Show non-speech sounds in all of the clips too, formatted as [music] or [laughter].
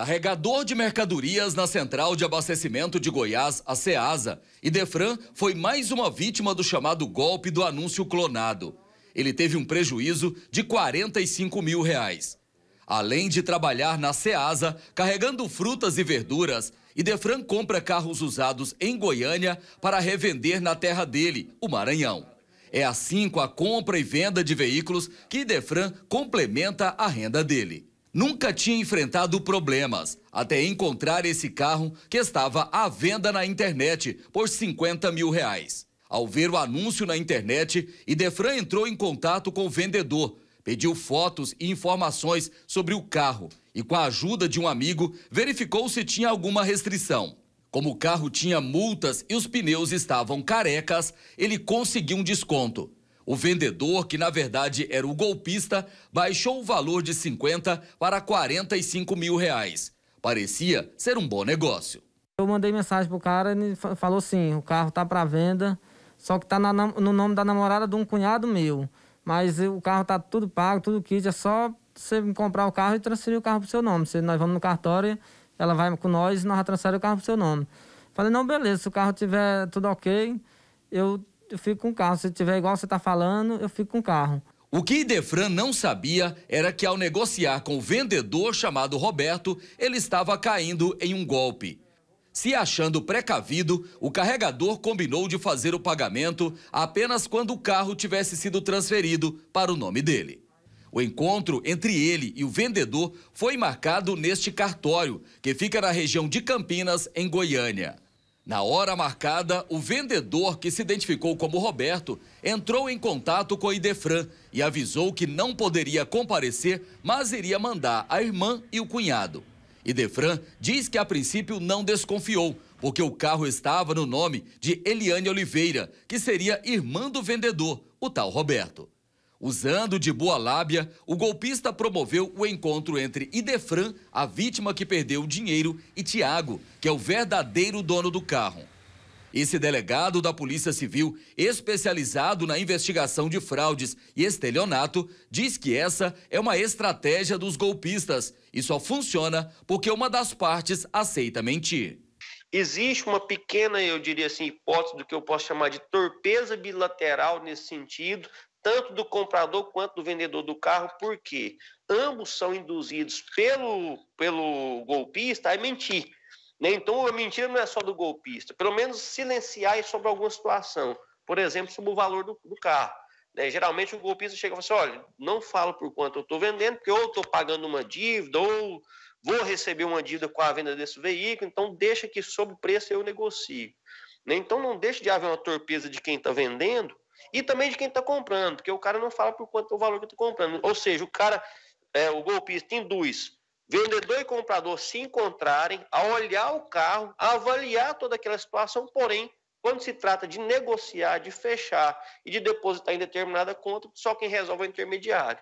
Carregador de mercadorias na Central de Abastecimento de Goiás, a CEASA, e Defran foi mais uma vítima do chamado golpe do anúncio clonado. Ele teve um prejuízo de 45 mil reais. Além de trabalhar na CEASA, carregando frutas e verduras, Defran compra carros usados em Goiânia para revender na terra dele, o Maranhão. É assim com a compra e venda de veículos que Defran complementa a renda dele. Nunca tinha enfrentado problemas até encontrar esse carro que estava à venda na internet por 50 mil reais. Ao ver o anúncio na internet, Idefran entrou em contato com o vendedor, pediu fotos e informações sobre o carro e, com a ajuda de um amigo, verificou se tinha alguma restrição. Como o carro tinha multas e os pneus estavam carecas, ele conseguiu um desconto. O vendedor, que na verdade era o golpista, baixou o valor de 50 para 45 mil reais. Parecia ser um bom negócio. Eu mandei mensagem pro cara, ele falou assim: o carro tá para venda, só que tá na, no nome da namorada de um cunhado meu. Mas o carro tá tudo pago, tudo kit, é só você comprar o carro e transferir o carro pro seu nome. Se nós vamos no cartório, ela vai com nós e nós transferimos o carro pro seu nome. Falei, não, beleza, se o carro tiver tudo ok, eu eu fico com o carro. Se tiver igual você está falando, eu fico com o carro. O que Idefran não sabia era que ao negociar com o vendedor chamado Roberto, ele estava caindo em um golpe. Se achando precavido, o carregador combinou de fazer o pagamento apenas quando o carro tivesse sido transferido para o nome dele. O encontro entre ele e o vendedor foi marcado neste cartório, que fica na região de Campinas, em Goiânia. Na hora marcada, o vendedor, que se identificou como Roberto, entrou em contato com a Idefran e avisou que não poderia comparecer, mas iria mandar a irmã e o cunhado. Idefran diz que a princípio não desconfiou, porque o carro estava no nome de Eliane Oliveira, que seria irmã do vendedor, o tal Roberto. Usando de boa lábia, o golpista promoveu o encontro entre Idefran, a vítima que perdeu o dinheiro, e Tiago, que é o verdadeiro dono do carro. Esse delegado da Polícia Civil, especializado na investigação de fraudes e estelionato, diz que essa é uma estratégia dos golpistas e só funciona porque uma das partes aceita mentir. Existe uma pequena, eu diria assim, hipótese do que eu posso chamar de torpeza bilateral nesse sentido, tanto do comprador quanto do vendedor do carro, porque ambos são induzidos pelo, pelo golpista a mentir. Né? Então, a mentira não é só do golpista, pelo menos silenciar sobre alguma situação, por exemplo, sobre o valor do, do carro. Né? Geralmente, o golpista chega e fala assim: olha, não falo por quanto eu estou vendendo, porque ou estou pagando uma dívida, ou vou receber uma dívida com a venda desse veículo, então deixa que sobre o preço eu negocio. Né? Então, não deixe de haver uma torpeza de quem está vendendo e também de quem está comprando, porque o cara não fala por quanto o valor que está comprando. Ou seja, o cara, é, o golpista induz vendedor e comprador se encontrarem, a olhar o carro, a avaliar toda aquela situação, porém, quando se trata de negociar, de fechar e de depositar em determinada conta, só quem resolve é o intermediário.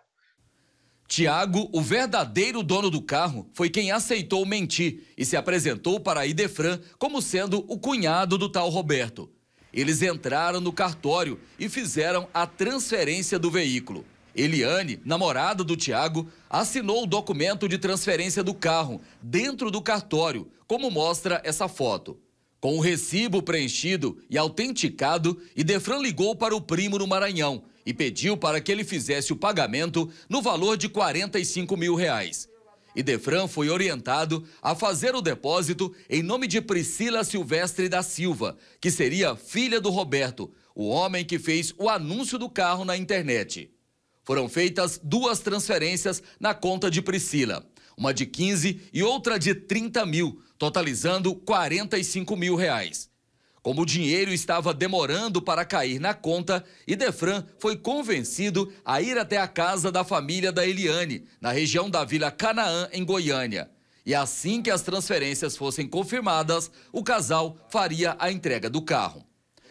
Tiago, o verdadeiro dono do carro, foi quem aceitou mentir e se apresentou para a Idefran como sendo o cunhado do tal Roberto. Eles entraram no cartório e fizeram a transferência do veículo. Eliane, namorada do Tiago, assinou o documento de transferência do carro dentro do cartório, como mostra essa foto. Com o recibo preenchido e autenticado, Idefran ligou para o primo no Maranhão e pediu para que ele fizesse o pagamento no valor de 45 mil reais. E Defran foi orientado a fazer o depósito em nome de Priscila Silvestre da Silva, que seria filha do Roberto, o homem que fez o anúncio do carro na internet. Foram feitas duas transferências na conta de Priscila, uma de 15 e outra de 30 mil, totalizando 45 mil reais. Como o dinheiro estava demorando para cair na conta, Idefran foi convencido a ir até a casa da família da Eliane, na região da Vila Canaã, em Goiânia. E assim que as transferências fossem confirmadas, o casal faria a entrega do carro.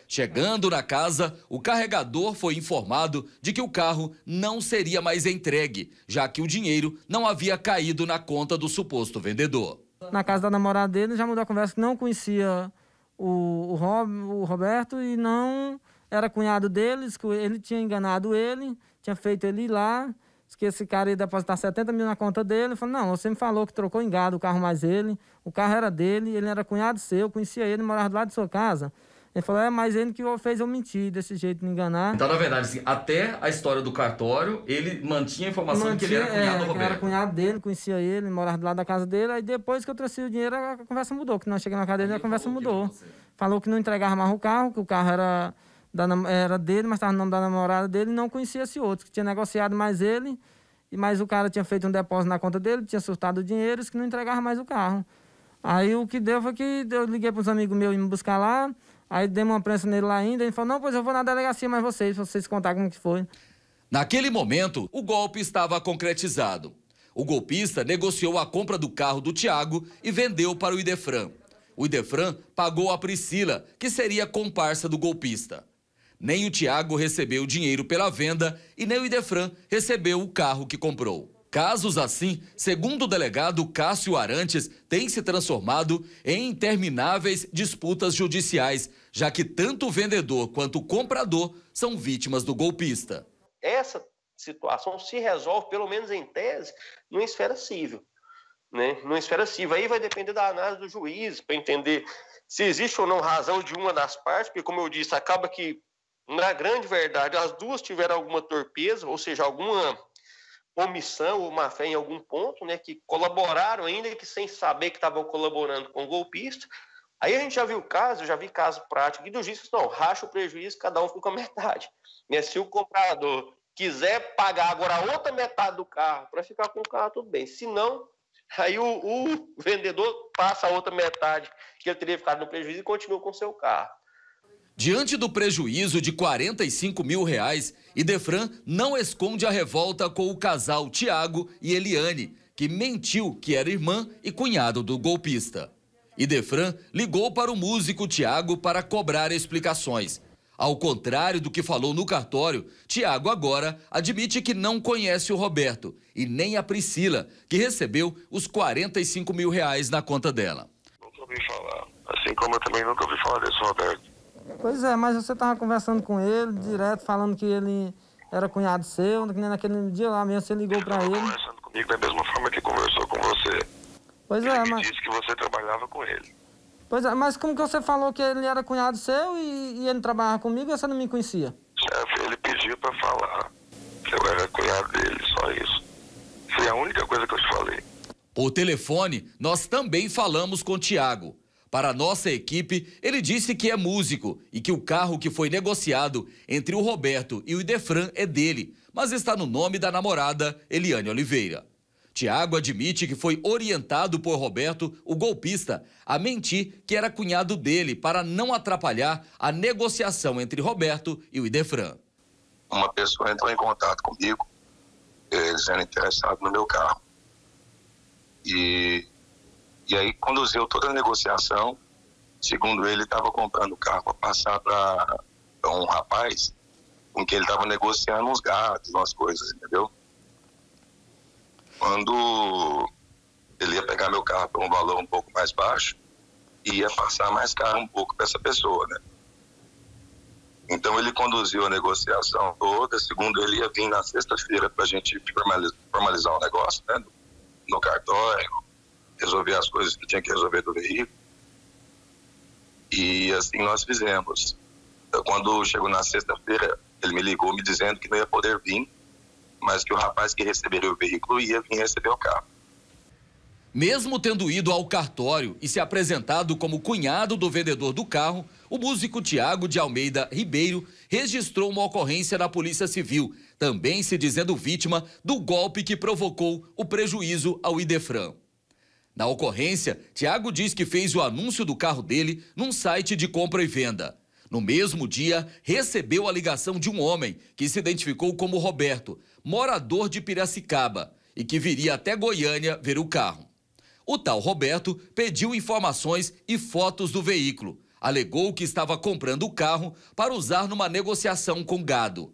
Chegando na casa, o carregador foi informado de que o carro não seria mais entregue, já que o dinheiro não havia caído na conta do suposto vendedor. Na casa da namorada dele, já mudou a conversa que não conhecia o, o, Rob, o Roberto e não era cunhado deles, que ele tinha enganado ele, tinha feito ele ir lá, que esse cara ia depositar 70 mil na conta dele. Falou, não, você me falou que trocou em gado o carro mais ele, o carro era dele, ele era cunhado seu, conhecia ele, morava do lado de sua casa. Ele falou, é, mas ele que fez eu mentir, desse jeito me enganar. Então, na verdade, assim, até a história do cartório, ele mantinha a informação mantinha, que ele era cunhado é, do Roberto. Que era cunhado dele, conhecia ele, morava do lado da casa dele. Aí depois que eu trouxe o dinheiro, a conversa mudou. Que nós chegamos na casa dele, a conversa mudou. falou que não entregava mais o carro, que o carro era, da, era dele, mas estava no nome da namorada dele, e não conhecia esse outro, que tinha negociado mais ele, mas o cara tinha feito um depósito na conta dele, tinha surtado o dinheiro, que não entregava mais o carro. Aí o que deu foi que eu liguei para uns amigos meus ir me buscar lá. Aí demos uma prensa nele lá ainda, ele falou, não, pois eu vou na delegacia, mas vocês, vocês contar como que foi. Naquele momento, o golpe estava concretizado. O golpista negociou a compra do carro do Tiago e vendeu para o Idefran. O Idefran pagou a Priscila, que seria comparsa do golpista. Nem o Tiago recebeu o dinheiro pela venda e nem o Idefran recebeu o carro que comprou. Casos assim, segundo o delegado Cássio Arantes, têm se transformado em intermináveis disputas judiciais, já que tanto o vendedor quanto o comprador são vítimas do golpista. Essa situação se resolve, pelo menos em tese, numa esfera civil. Né? Numa esfera civil. Aí vai depender da análise do juiz para entender se existe ou não razão de uma das partes, porque, como eu disse, acaba que, na grande verdade, as duas tiveram alguma torpeza, ou seja, alguma omissão ou má fé em algum ponto, né, que colaboraram ainda que sem saber que estavam colaborando com golpista. Aí a gente já viu caso, já vi caso prático, e do juízes não, racha o prejuízo, cada um fica [laughs] metade. Né? Se o comprador quiser pagar agora a outra metade do carro para ficar com o carro, tudo bem. Se não, aí o, o vendedor passa a outra metade que ele teria ficado no prejuízo e continua com o seu carro. Diante do prejuízo de 45 mil reais, Idefran não esconde a revolta com o casal Tiago e Eliane, que mentiu que era irmã e cunhado do golpista. Idefran ligou para o músico Tiago para cobrar explicações. Ao contrário do que falou no cartório, Tiago agora admite que não conhece o Roberto e nem a Priscila, que recebeu os 45 mil reais na conta dela. Nunca ouvi falar, assim como eu também nunca ouvi falar desse Roberto. Pois é, mas você estava conversando com ele direto, falando que ele era cunhado seu, que nem naquele dia lá mesmo você ligou para ele. conversando comigo da mesma forma que conversou com você. Pois ele é, mas... disse que você trabalhava com ele. Pois é, mas como que você falou que ele era cunhado seu e, e ele trabalhava comigo e você não me conhecia? Chefe, ele pediu para falar que eu era cunhado dele, só isso. Foi a única coisa que eu te falei. Por telefone, nós também falamos com o Tiago. Para nossa equipe, ele disse que é músico e que o carro que foi negociado entre o Roberto e o Idefran é dele, mas está no nome da namorada Eliane Oliveira. Tiago admite que foi orientado por Roberto, o golpista, a mentir que era cunhado dele para não atrapalhar a negociação entre Roberto e o Idefran. Uma pessoa entrou em contato comigo, eles eh, eram interessados no meu carro. E e aí conduziu toda a negociação. Segundo ele, estava comprando o carro para passar para um rapaz com que ele estava negociando uns gatos, umas coisas, entendeu? Quando ele ia pegar meu carro por um valor um pouco mais baixo e ia passar mais caro um pouco para essa pessoa, né? Então ele conduziu a negociação toda, segundo ele ia vir na sexta-feira para a gente formalizar, formalizar o negócio, né? No cartório, resolver as coisas que tinha que resolver do veículo. E assim nós fizemos. Então, quando chegou na sexta-feira, ele me ligou me dizendo que não ia poder vir, mas que o rapaz que receberia o veículo ia vir receber o carro. Mesmo tendo ido ao cartório e se apresentado como cunhado do vendedor do carro, o músico Tiago de Almeida Ribeiro registrou uma ocorrência na Polícia Civil, também se dizendo vítima do golpe que provocou o prejuízo ao Idefran. Na ocorrência, Tiago diz que fez o anúncio do carro dele num site de compra e venda. No mesmo dia, recebeu a ligação de um homem que se identificou como Roberto, morador de Piracicaba, e que viria até Goiânia ver o carro. O tal Roberto pediu informações e fotos do veículo. Alegou que estava comprando o carro para usar numa negociação com gado.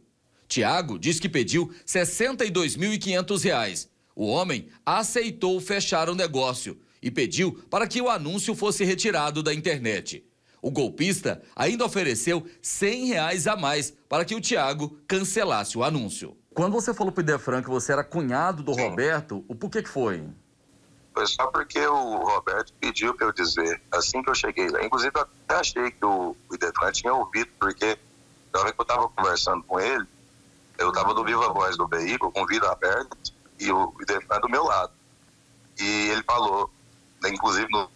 Tiago diz que pediu R$ 62.500 o homem aceitou fechar o negócio e pediu para que o anúncio fosse retirado da internet. O golpista ainda ofereceu R$ 100 reais a mais para que o Tiago cancelasse o anúncio. Quando você falou para o Idefran que você era cunhado do Sim. Roberto, o por que foi? Foi só porque o Roberto pediu para eu dizer, assim que eu cheguei lá. Inclusive, eu até achei que o Idefran tinha ouvido, porque na hora que eu estava conversando com ele, eu estava do Viva Voz do veículo, com vida aberta e o Dentan do meu lado. E ele falou, né, inclusive no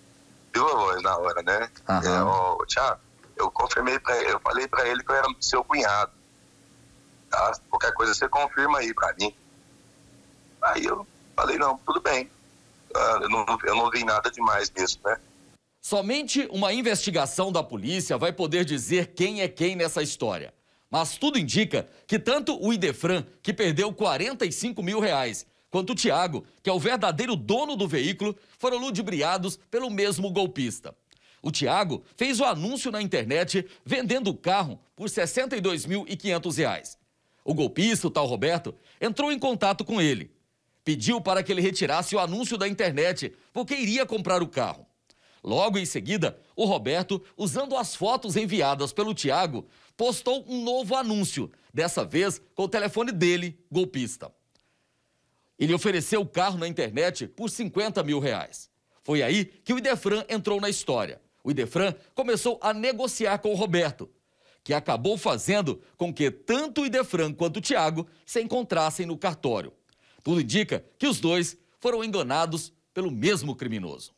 a voz na hora, né? É, ó, Tiago, eu confirmei para eu falei para ele que eu era seu cunhado. Tá? Qualquer coisa você confirma aí para mim. Aí eu falei, não, tudo bem. Ah, eu não, eu não vi nada demais nisso, né? Somente uma investigação da polícia vai poder dizer quem é quem nessa história. Mas tudo indica que tanto o Idefran, que perdeu 45 mil reais, quanto o Tiago, que é o verdadeiro dono do veículo, foram ludibriados pelo mesmo golpista. O Tiago fez o anúncio na internet vendendo o carro por R$ 62.500. O golpista, o tal Roberto, entrou em contato com ele. Pediu para que ele retirasse o anúncio da internet, porque iria comprar o carro. Logo em seguida, o Roberto, usando as fotos enviadas pelo Tiago, postou um novo anúncio, dessa vez com o telefone dele, golpista. Ele ofereceu o carro na internet por 50 mil reais. Foi aí que o Idefran entrou na história. O Idefran começou a negociar com o Roberto, que acabou fazendo com que tanto o Idefran quanto o Tiago se encontrassem no cartório. Tudo indica que os dois foram enganados pelo mesmo criminoso.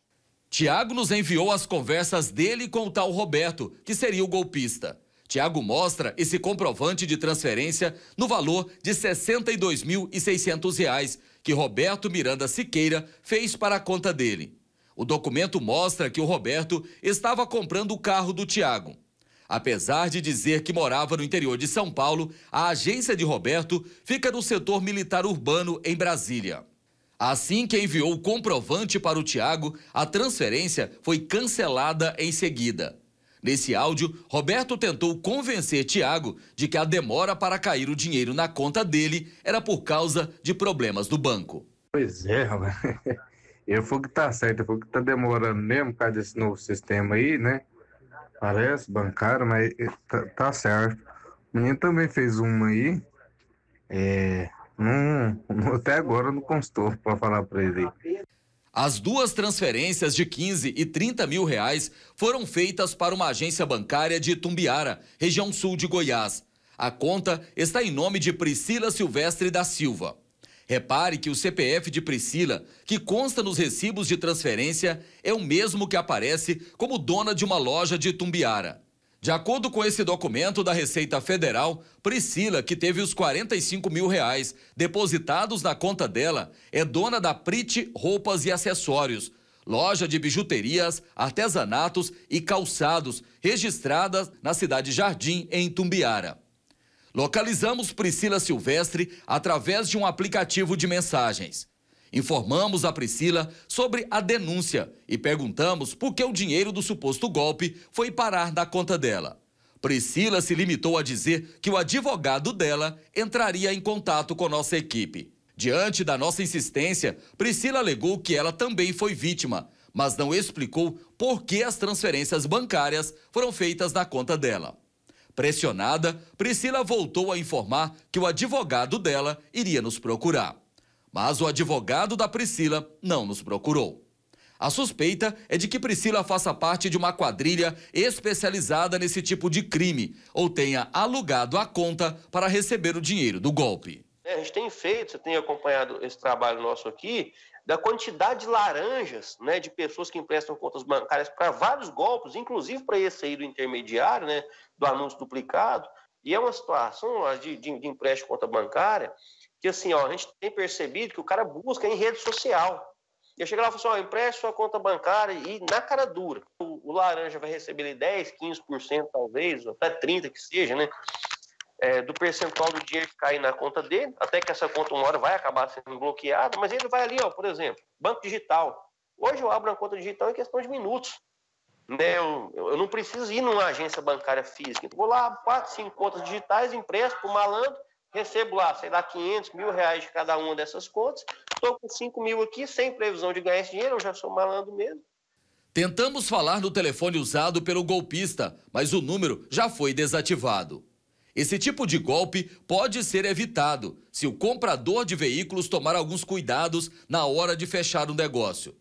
Tiago nos enviou as conversas dele com o tal Roberto, que seria o golpista. Tiago mostra esse comprovante de transferência no valor de R$ 62.600 que Roberto Miranda Siqueira fez para a conta dele. O documento mostra que o Roberto estava comprando o carro do Tiago. Apesar de dizer que morava no interior de São Paulo, a agência de Roberto fica no setor militar urbano em Brasília. Assim que enviou o comprovante para o Tiago, a transferência foi cancelada em seguida. Nesse áudio, Roberto tentou convencer Tiago de que a demora para cair o dinheiro na conta dele era por causa de problemas do banco. Pois é, mano. [laughs] eu fui que tá certo, eu fui que tá demorando mesmo por causa desse novo sistema aí, né? Parece bancário, mas tá, tá certo. O menino também fez uma aí. É, não, [laughs] até agora não constou para falar para ele. As duas transferências de 15 e 30 mil reais foram feitas para uma agência bancária de Tumbiara, região sul de Goiás. A conta está em nome de Priscila Silvestre da Silva. Repare que o CPF de Priscila, que consta nos recibos de transferência, é o mesmo que aparece como dona de uma loja de Tumbiara. De acordo com esse documento da Receita Federal, Priscila, que teve os 45 mil reais depositados na conta dela, é dona da Prit Roupas e Acessórios, loja de bijuterias, artesanatos e calçados, registrada na cidade Jardim, em Tumbiara. Localizamos Priscila Silvestre através de um aplicativo de mensagens. Informamos a Priscila sobre a denúncia e perguntamos por que o dinheiro do suposto golpe foi parar na conta dela. Priscila se limitou a dizer que o advogado dela entraria em contato com nossa equipe. Diante da nossa insistência, Priscila alegou que ela também foi vítima, mas não explicou por que as transferências bancárias foram feitas na conta dela. Pressionada, Priscila voltou a informar que o advogado dela iria nos procurar mas o advogado da Priscila não nos procurou. A suspeita é de que Priscila faça parte de uma quadrilha especializada nesse tipo de crime ou tenha alugado a conta para receber o dinheiro do golpe. É, a gente tem feito, você tem acompanhado esse trabalho nosso aqui, da quantidade de laranjas, né, de pessoas que emprestam contas bancárias para vários golpes, inclusive para esse aí do intermediário, né, do anúncio duplicado. E é uma situação de, de, de empréstimo conta bancária que assim, ó, a gente tem percebido que o cara busca em rede social. E eu chego lá e falo assim, ó, empresta sua conta bancária e na cara dura. O, o laranja vai receber ali 10, 15% talvez, ou até 30% que seja, né? É, do percentual do dinheiro que cai na conta dele, até que essa conta uma hora vai acabar sendo bloqueada, mas ele vai ali, ó, por exemplo, banco digital. Hoje eu abro uma conta digital em questão de minutos. Né? Eu, eu não preciso ir numa agência bancária física. Eu vou lá, quatro, cinco contas digitais, empresto para o malandro, recebo lá, sei lá, 500, mil reais de cada uma dessas contas, estou com 5 mil aqui, sem previsão de ganhar esse dinheiro, eu já sou malandro mesmo. Tentamos falar no telefone usado pelo golpista, mas o número já foi desativado. Esse tipo de golpe pode ser evitado se o comprador de veículos tomar alguns cuidados na hora de fechar o um negócio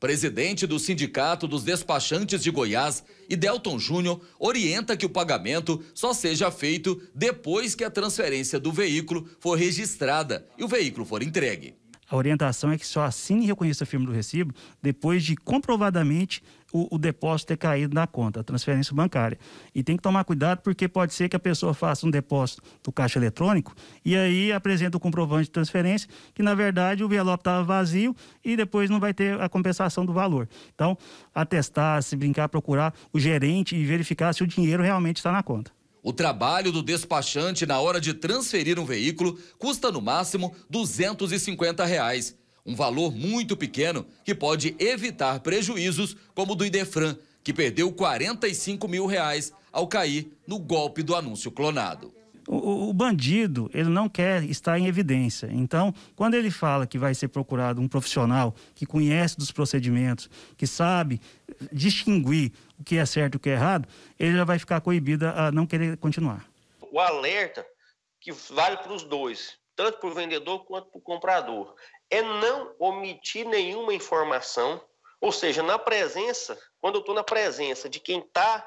presidente do Sindicato dos Despachantes de Goiás, e Delton Júnior, orienta que o pagamento só seja feito depois que a transferência do veículo for registrada e o veículo for entregue a orientação é que só assine e reconheça a firma do recibo depois de comprovadamente o, o, depósito ter caído na conta, a transferência bancária. E tem que tomar cuidado porque pode ser que a pessoa faça um depósito do caixa eletrônico e aí apresenta o comprovante de transferência que na verdade o envelope estava vazio e depois não vai ter a compensação do valor. Então, atestar, se brincar, procurar o gerente e verificar se o dinheiro realmente está na conta. O trabalho do despachante na hora de transferir um veículo custa no máximo R$ 250, reais, um valor muito pequeno que pode evitar prejuízos como o do Idefran, que perdeu R$ 45 mil reais ao cair no golpe do anúncio clonado. O, o, bandido, ele não quer estar em evidência. Então, quando ele fala que vai ser procurado um profissional que conhece dos procedimentos, que sabe distinguir o que é certo e o que é errado, ele já vai ficar coibido a não querer continuar. O alerta que vale para os dois, tanto para o vendedor quanto para o comprador, é não omitir nenhuma informação, ou seja, na presença, quando eu estou na presença de quem está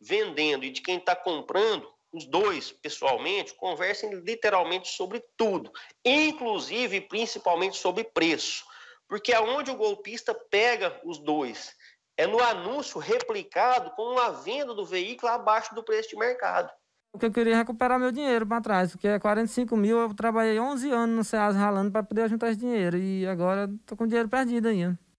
vendendo e de quem está comprando, os dois, pessoalmente, conversem literalmente sobre tudo, inclusive principalmente sobre preço. Porque é onde o golpista pega os dois é no anúncio replicado com uma venda do veículo abaixo do preço de mercado. Porque eu queria recuperar meu dinheiro para trás, porque é 45 mil, eu trabalhei 11 anos no SEAS ralando para poder juntar esse dinheiro, e agora estou com dinheiro perdido ainda.